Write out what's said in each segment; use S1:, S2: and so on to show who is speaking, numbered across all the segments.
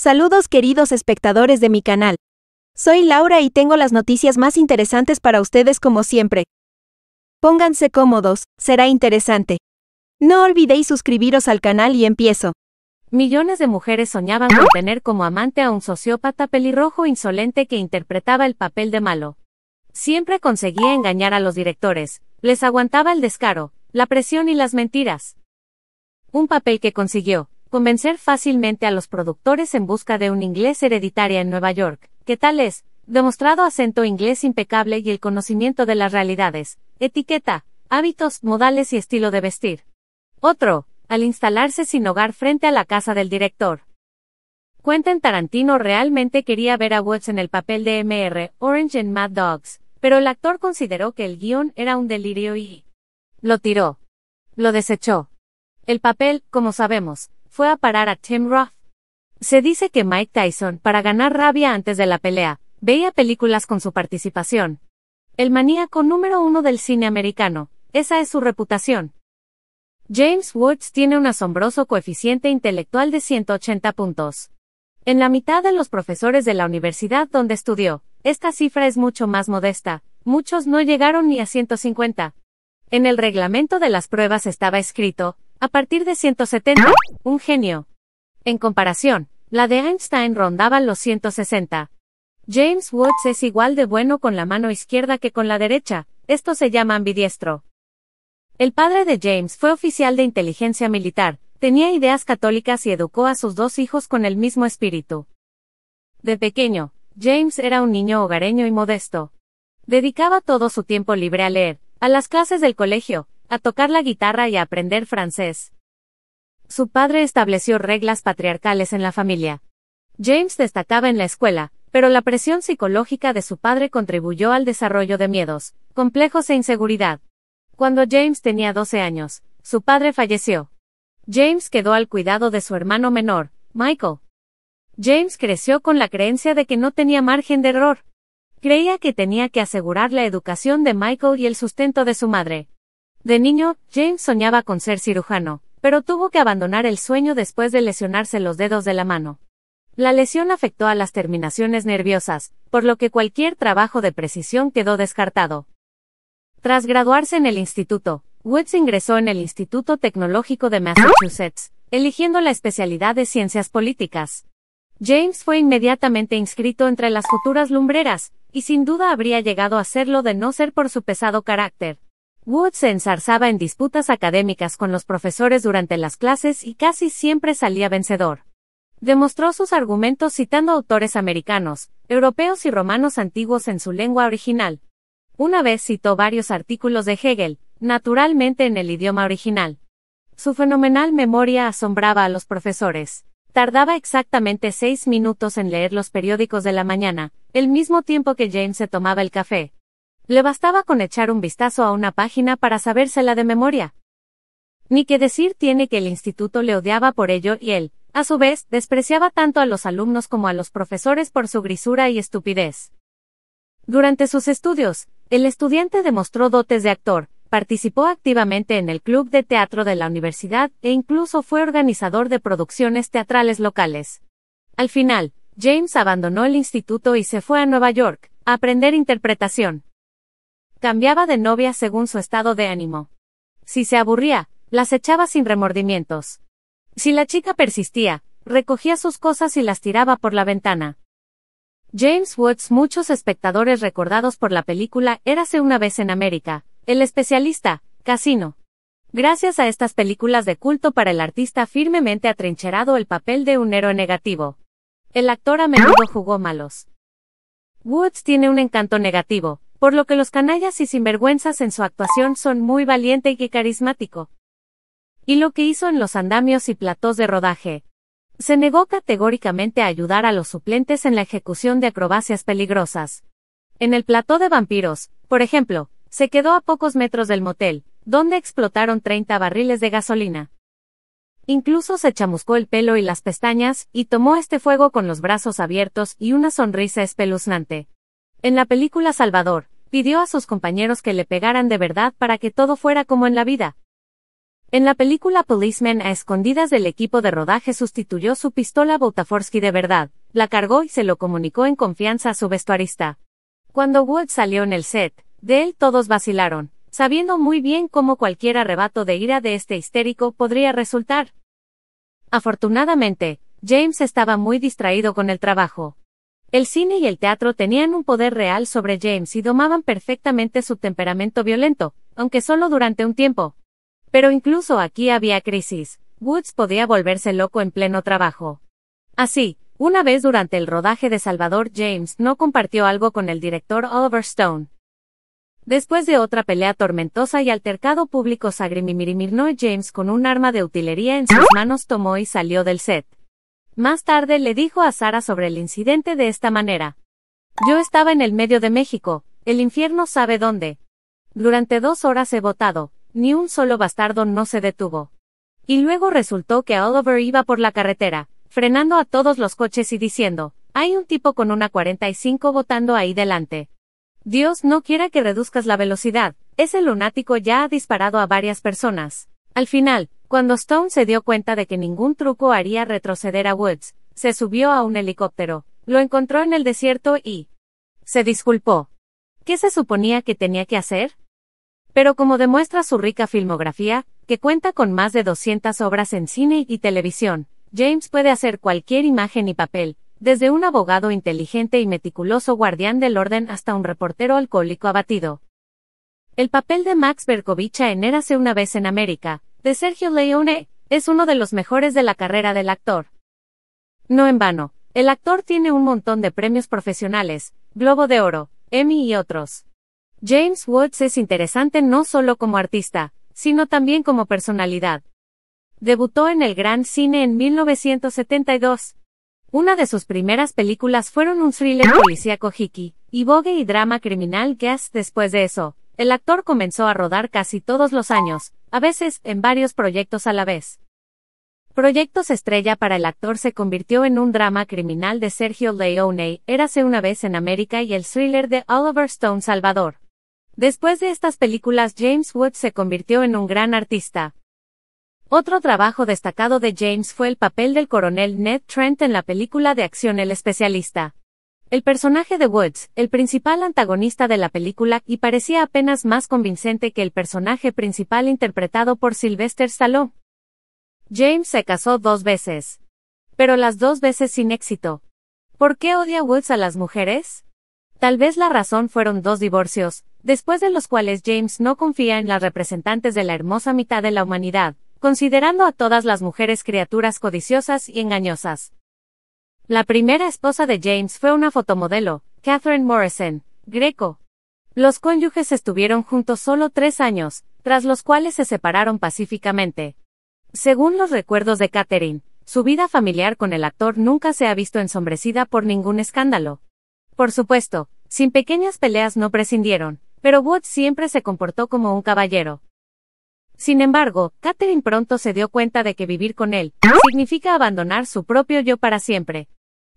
S1: Saludos queridos espectadores de mi canal. Soy Laura y tengo las noticias más interesantes para ustedes como siempre. Pónganse cómodos, será interesante. No olvidéis suscribiros al canal y empiezo. Millones de mujeres soñaban con tener como amante a un sociópata pelirrojo insolente que interpretaba el papel de malo. Siempre conseguía engañar a los directores, les aguantaba el descaro, la presión y las mentiras. Un papel que consiguió, convencer fácilmente a los productores en busca de un inglés hereditaria en Nueva York. ¿Qué tal es? Demostrado acento inglés impecable y el conocimiento de las realidades, etiqueta, hábitos, modales y estilo de vestir. Otro, al instalarse sin hogar frente a la casa del director. Quentin Tarantino realmente quería ver a Woods en el papel de MR, Orange en Mad Dogs, pero el actor consideró que el guión era un delirio y lo tiró. Lo desechó. El papel, como sabemos, fue a parar a Tim Roth. Se dice que Mike Tyson, para ganar rabia antes de la pelea, veía películas con su participación. El maníaco número uno del cine americano, esa es su reputación. James Woods tiene un asombroso coeficiente intelectual de 180 puntos. En la mitad de los profesores de la universidad donde estudió, esta cifra es mucho más modesta, muchos no llegaron ni a 150. En el reglamento de las pruebas estaba escrito, a partir de 170, un genio. En comparación, la de Einstein rondaba los 160. James Woods es igual de bueno con la mano izquierda que con la derecha, esto se llama ambidiestro. El padre de James fue oficial de inteligencia militar, tenía ideas católicas y educó a sus dos hijos con el mismo espíritu. De pequeño, James era un niño hogareño y modesto. Dedicaba todo su tiempo libre a leer, a las clases del colegio, a tocar la guitarra y a aprender francés. Su padre estableció reglas patriarcales en la familia. James destacaba en la escuela, pero la presión psicológica de su padre contribuyó al desarrollo de miedos, complejos e inseguridad. Cuando James tenía 12 años, su padre falleció. James quedó al cuidado de su hermano menor, Michael. James creció con la creencia de que no tenía margen de error. Creía que tenía que asegurar la educación de Michael y el sustento de su madre. De niño, James soñaba con ser cirujano, pero tuvo que abandonar el sueño después de lesionarse los dedos de la mano. La lesión afectó a las terminaciones nerviosas, por lo que cualquier trabajo de precisión quedó descartado. Tras graduarse en el instituto, Woods ingresó en el Instituto Tecnológico de Massachusetts, eligiendo la especialidad de ciencias políticas. James fue inmediatamente inscrito entre las futuras lumbreras, y sin duda habría llegado a serlo de no ser por su pesado carácter, Woods se ensarzaba en disputas académicas con los profesores durante las clases y casi siempre salía vencedor. Demostró sus argumentos citando autores americanos, europeos y romanos antiguos en su lengua original. Una vez citó varios artículos de Hegel, naturalmente en el idioma original. Su fenomenal memoria asombraba a los profesores. Tardaba exactamente seis minutos en leer los periódicos de la mañana, el mismo tiempo que James se tomaba el café, le bastaba con echar un vistazo a una página para sabérsela de memoria. Ni que decir tiene que el instituto le odiaba por ello y él, a su vez, despreciaba tanto a los alumnos como a los profesores por su grisura y estupidez. Durante sus estudios, el estudiante demostró dotes de actor, participó activamente en el club de teatro de la universidad e incluso fue organizador de producciones teatrales locales. Al final, James abandonó el instituto y se fue a Nueva York, a aprender interpretación. Cambiaba de novia según su estado de ánimo. Si se aburría, las echaba sin remordimientos. Si la chica persistía, recogía sus cosas y las tiraba por la ventana. James Woods, muchos espectadores recordados por la película Érase una vez en América, el especialista, Casino. Gracias a estas películas de culto para el artista firmemente atrincherado el papel de un héroe negativo. El actor a menudo jugó malos. Woods tiene un encanto negativo, por lo que los canallas y sinvergüenzas en su actuación son muy valiente y carismático. Y lo que hizo en los andamios y platós de rodaje. Se negó categóricamente a ayudar a los suplentes en la ejecución de acrobacias peligrosas. En el plató de vampiros, por ejemplo, se quedó a pocos metros del motel, donde explotaron 30 barriles de gasolina. Incluso se chamuscó el pelo y las pestañas, y tomó este fuego con los brazos abiertos y una sonrisa espeluznante. En la película Salvador, pidió a sus compañeros que le pegaran de verdad para que todo fuera como en la vida. En la película Policeman a escondidas del equipo de rodaje sustituyó su pistola Boutaforsky de verdad, la cargó y se lo comunicó en confianza a su vestuarista. Cuando Wood salió en el set, de él todos vacilaron, sabiendo muy bien cómo cualquier arrebato de ira de este histérico podría resultar. Afortunadamente, James estaba muy distraído con el trabajo. El cine y el teatro tenían un poder real sobre James y domaban perfectamente su temperamento violento, aunque solo durante un tiempo. Pero incluso aquí había crisis, Woods podía volverse loco en pleno trabajo. Así, una vez durante el rodaje de Salvador James no compartió algo con el director Oliver Stone. Después de otra pelea tormentosa y altercado público y James con un arma de utilería en sus manos tomó y salió del set. Más tarde le dijo a Sara sobre el incidente de esta manera. Yo estaba en el medio de México, el infierno sabe dónde. Durante dos horas he votado, ni un solo bastardo no se detuvo. Y luego resultó que Oliver iba por la carretera, frenando a todos los coches y diciendo, hay un tipo con una 45 votando ahí delante. Dios no quiera que reduzcas la velocidad, ese lunático ya ha disparado a varias personas. Al final, cuando Stone se dio cuenta de que ningún truco haría retroceder a Woods, se subió a un helicóptero, lo encontró en el desierto y se disculpó. ¿Qué se suponía que tenía que hacer? Pero como demuestra su rica filmografía, que cuenta con más de 200 obras en cine y televisión, James puede hacer cualquier imagen y papel, desde un abogado inteligente y meticuloso guardián del orden hasta un reportero alcohólico abatido. El papel de Max Berkovich en Érase una vez en América, de Sergio Leone, es uno de los mejores de la carrera del actor. No en vano, el actor tiene un montón de premios profesionales, Globo de Oro, Emmy y otros. James Woods es interesante no solo como artista, sino también como personalidad. Debutó en el gran cine en 1972. Una de sus primeras películas fueron un thriller policíaco Hickey, y Vogue y drama criminal Gas. Después de eso, el actor comenzó a rodar casi todos los años, a veces en varios proyectos a la vez. Proyectos estrella para el actor se convirtió en un drama criminal de Sergio Leone, Érase una vez en América y el thriller de Oliver Stone Salvador. Después de estas películas James Woods se convirtió en un gran artista. Otro trabajo destacado de James fue el papel del coronel Ned Trent en la película de acción El especialista. El personaje de Woods, el principal antagonista de la película, y parecía apenas más convincente que el personaje principal interpretado por Sylvester Stallone. James se casó dos veces. Pero las dos veces sin éxito. ¿Por qué odia Woods a las mujeres? Tal vez la razón fueron dos divorcios, después de los cuales James no confía en las representantes de la hermosa mitad de la humanidad, considerando a todas las mujeres criaturas codiciosas y engañosas. La primera esposa de James fue una fotomodelo, Catherine Morrison, greco. Los cónyuges estuvieron juntos solo tres años, tras los cuales se separaron pacíficamente. Según los recuerdos de Catherine, su vida familiar con el actor nunca se ha visto ensombrecida por ningún escándalo. Por supuesto, sin pequeñas peleas no prescindieron, pero Wood siempre se comportó como un caballero. Sin embargo, Catherine pronto se dio cuenta de que vivir con él significa abandonar su propio yo para siempre.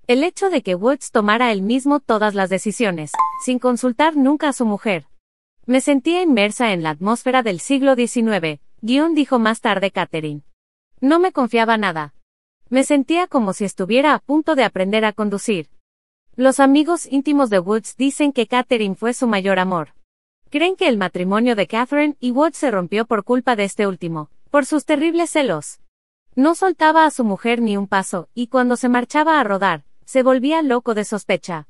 S1: El hecho de que Woods tomara él mismo todas las decisiones, sin consultar nunca a su mujer. Me sentía inmersa en la atmósfera del siglo XIX, guion dijo más tarde Catherine. No me confiaba nada. Me sentía como si estuviera a punto de aprender a conducir. Los amigos íntimos de Woods dicen que Catherine fue su mayor amor. Creen que el matrimonio de Catherine y Woods se rompió por culpa de este último, por sus terribles celos. No soltaba a su mujer ni un paso, y cuando se marchaba a rodar, se volvía loco de sospecha.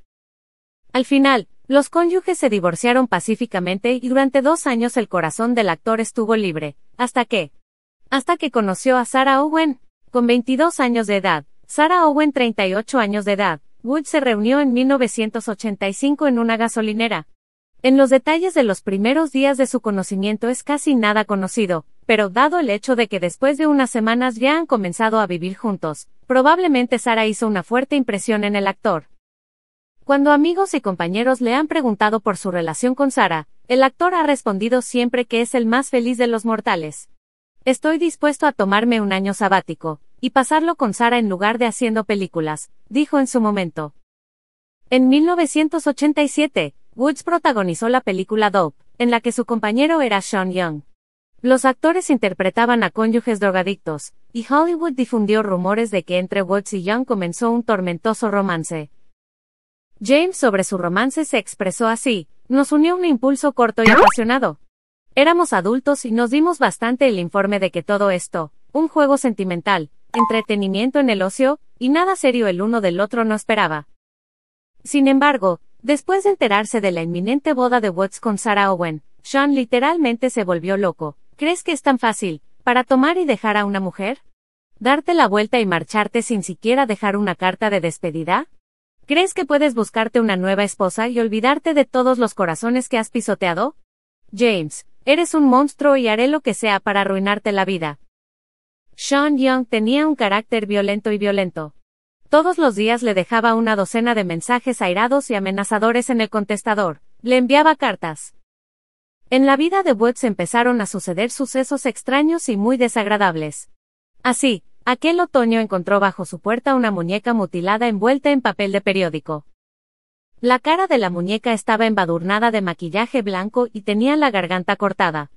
S1: Al final, los cónyuges se divorciaron pacíficamente y durante dos años el corazón del actor estuvo libre, hasta que, hasta que conoció a Sarah Owen. Con 22 años de edad, Sarah Owen 38 años de edad, Wood se reunió en 1985 en una gasolinera. En los detalles de los primeros días de su conocimiento es casi nada conocido, pero dado el hecho de que después de unas semanas ya han comenzado a vivir juntos, probablemente Sara hizo una fuerte impresión en el actor. Cuando amigos y compañeros le han preguntado por su relación con Sara, el actor ha respondido siempre que es el más feliz de los mortales. Estoy dispuesto a tomarme un año sabático, y pasarlo con Sara en lugar de haciendo películas, dijo en su momento. En 1987, Woods protagonizó la película Dope, en la que su compañero era Sean Young. Los actores interpretaban a cónyuges drogadictos, y Hollywood difundió rumores de que entre Woods y Young comenzó un tormentoso romance. James sobre su romance se expresó así, nos unió un impulso corto y apasionado. Éramos adultos y nos dimos bastante el informe de que todo esto, un juego sentimental, entretenimiento en el ocio, y nada serio el uno del otro no esperaba. Sin embargo, después de enterarse de la inminente boda de Woods con Sarah Owen, Sean literalmente se volvió loco, ¿Crees que es tan fácil, para tomar y dejar a una mujer? ¿Darte la vuelta y marcharte sin siquiera dejar una carta de despedida? ¿Crees que puedes buscarte una nueva esposa y olvidarte de todos los corazones que has pisoteado? James, eres un monstruo y haré lo que sea para arruinarte la vida. Sean Young tenía un carácter violento y violento. Todos los días le dejaba una docena de mensajes airados y amenazadores en el contestador, le enviaba cartas, en la vida de Woods empezaron a suceder sucesos extraños y muy desagradables. Así, aquel otoño encontró bajo su puerta una muñeca mutilada envuelta en papel de periódico. La cara de la muñeca estaba embadurnada de maquillaje blanco y tenía la garganta cortada.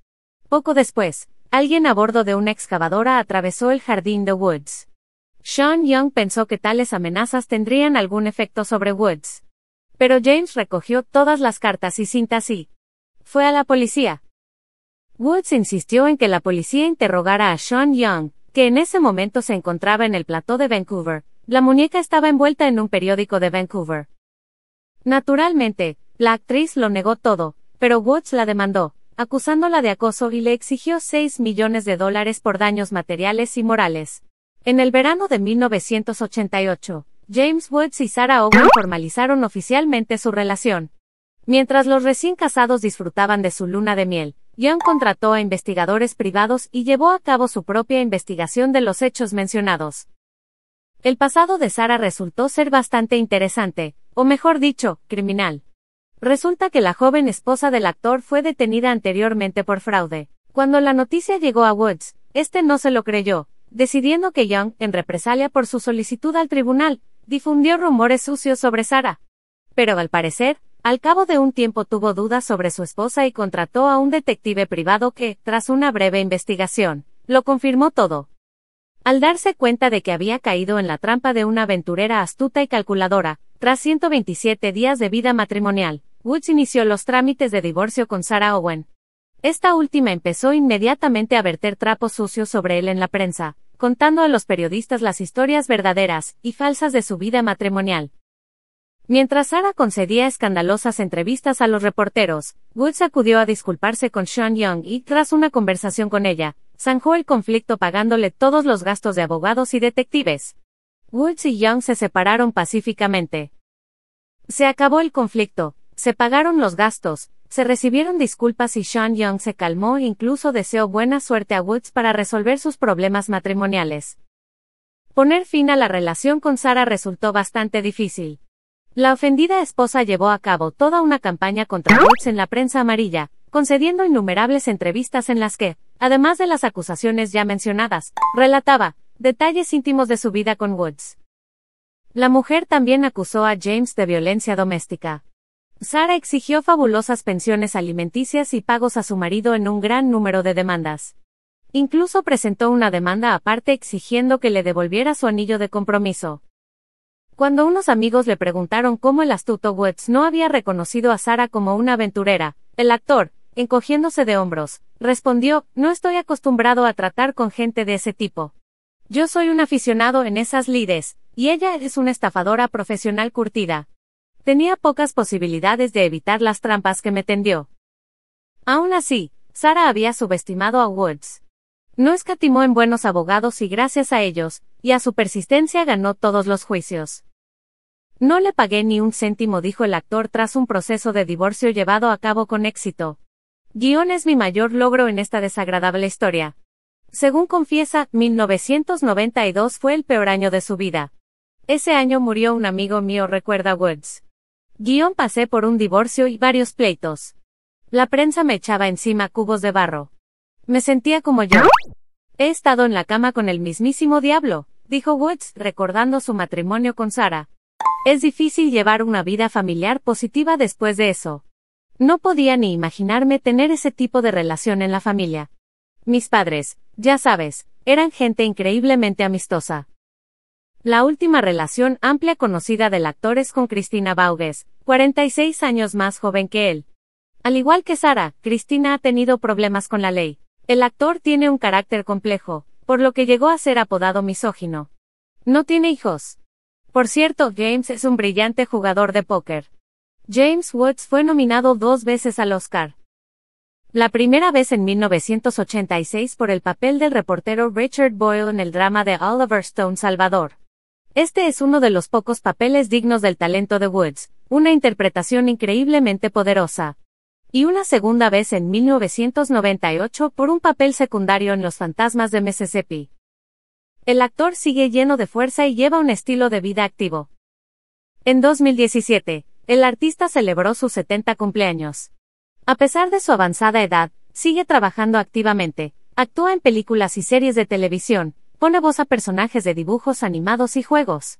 S1: Poco después, alguien a bordo de una excavadora atravesó el jardín de Woods. Sean Young pensó que tales amenazas tendrían algún efecto sobre Woods. Pero James recogió todas las cartas y cintas y, fue a la policía. Woods insistió en que la policía interrogara a Sean Young, que en ese momento se encontraba en el plató de Vancouver. La muñeca estaba envuelta en un periódico de Vancouver. Naturalmente, la actriz lo negó todo, pero Woods la demandó, acusándola de acoso y le exigió 6 millones de dólares por daños materiales y morales. En el verano de 1988, James Woods y Sarah Owen formalizaron oficialmente su relación. Mientras los recién casados disfrutaban de su luna de miel, Young contrató a investigadores privados y llevó a cabo su propia investigación de los hechos mencionados. El pasado de Sara resultó ser bastante interesante, o mejor dicho, criminal. Resulta que la joven esposa del actor fue detenida anteriormente por fraude. Cuando la noticia llegó a Woods, este no se lo creyó, decidiendo que Young, en represalia por su solicitud al tribunal, difundió rumores sucios sobre Sara. Pero al parecer, al cabo de un tiempo tuvo dudas sobre su esposa y contrató a un detective privado que, tras una breve investigación, lo confirmó todo. Al darse cuenta de que había caído en la trampa de una aventurera astuta y calculadora, tras 127 días de vida matrimonial, Woods inició los trámites de divorcio con Sarah Owen. Esta última empezó inmediatamente a verter trapos sucios sobre él en la prensa, contando a los periodistas las historias verdaderas y falsas de su vida matrimonial. Mientras Sara concedía escandalosas entrevistas a los reporteros, Woods acudió a disculparse con Sean Young y, tras una conversación con ella, zanjó el conflicto pagándole todos los gastos de abogados y detectives. Woods y Young se separaron pacíficamente. Se acabó el conflicto, se pagaron los gastos, se recibieron disculpas y Sean Young se calmó e incluso deseó buena suerte a Woods para resolver sus problemas matrimoniales. Poner fin a la relación con Sara resultó bastante difícil. La ofendida esposa llevó a cabo toda una campaña contra Woods en la prensa amarilla, concediendo innumerables entrevistas en las que, además de las acusaciones ya mencionadas, relataba detalles íntimos de su vida con Woods. La mujer también acusó a James de violencia doméstica. Sara exigió fabulosas pensiones alimenticias y pagos a su marido en un gran número de demandas. Incluso presentó una demanda aparte exigiendo que le devolviera su anillo de compromiso. Cuando unos amigos le preguntaron cómo el astuto Woods no había reconocido a Sara como una aventurera, el actor, encogiéndose de hombros, respondió, no estoy acostumbrado a tratar con gente de ese tipo. Yo soy un aficionado en esas lides, y ella es una estafadora profesional curtida. Tenía pocas posibilidades de evitar las trampas que me tendió. Aún así, Sara había subestimado a Woods. No escatimó en buenos abogados y gracias a ellos, y a su persistencia ganó todos los juicios. No le pagué ni un céntimo, dijo el actor tras un proceso de divorcio llevado a cabo con éxito. Guión es mi mayor logro en esta desagradable historia. Según confiesa, 1992 fue el peor año de su vida. Ese año murió un amigo mío, recuerda Woods. Guión pasé por un divorcio y varios pleitos. La prensa me echaba encima cubos de barro. Me sentía como yo. He estado en la cama con el mismísimo diablo, dijo Woods, recordando su matrimonio con Sara. Es difícil llevar una vida familiar positiva después de eso. No podía ni imaginarme tener ese tipo de relación en la familia. Mis padres, ya sabes, eran gente increíblemente amistosa. La última relación amplia conocida del actor es con Cristina Baugues, 46 años más joven que él. Al igual que Sara, Cristina ha tenido problemas con la ley. El actor tiene un carácter complejo, por lo que llegó a ser apodado misógino. No tiene hijos. Por cierto, James es un brillante jugador de póker. James Woods fue nominado dos veces al Oscar. La primera vez en 1986 por el papel del reportero Richard Boyle en el drama de Oliver Stone Salvador. Este es uno de los pocos papeles dignos del talento de Woods, una interpretación increíblemente poderosa y una segunda vez en 1998 por un papel secundario en Los Fantasmas de Mississippi. El actor sigue lleno de fuerza y lleva un estilo de vida activo. En 2017, el artista celebró sus 70 cumpleaños. A pesar de su avanzada edad, sigue trabajando activamente, actúa en películas y series de televisión, pone voz a personajes de dibujos animados y juegos.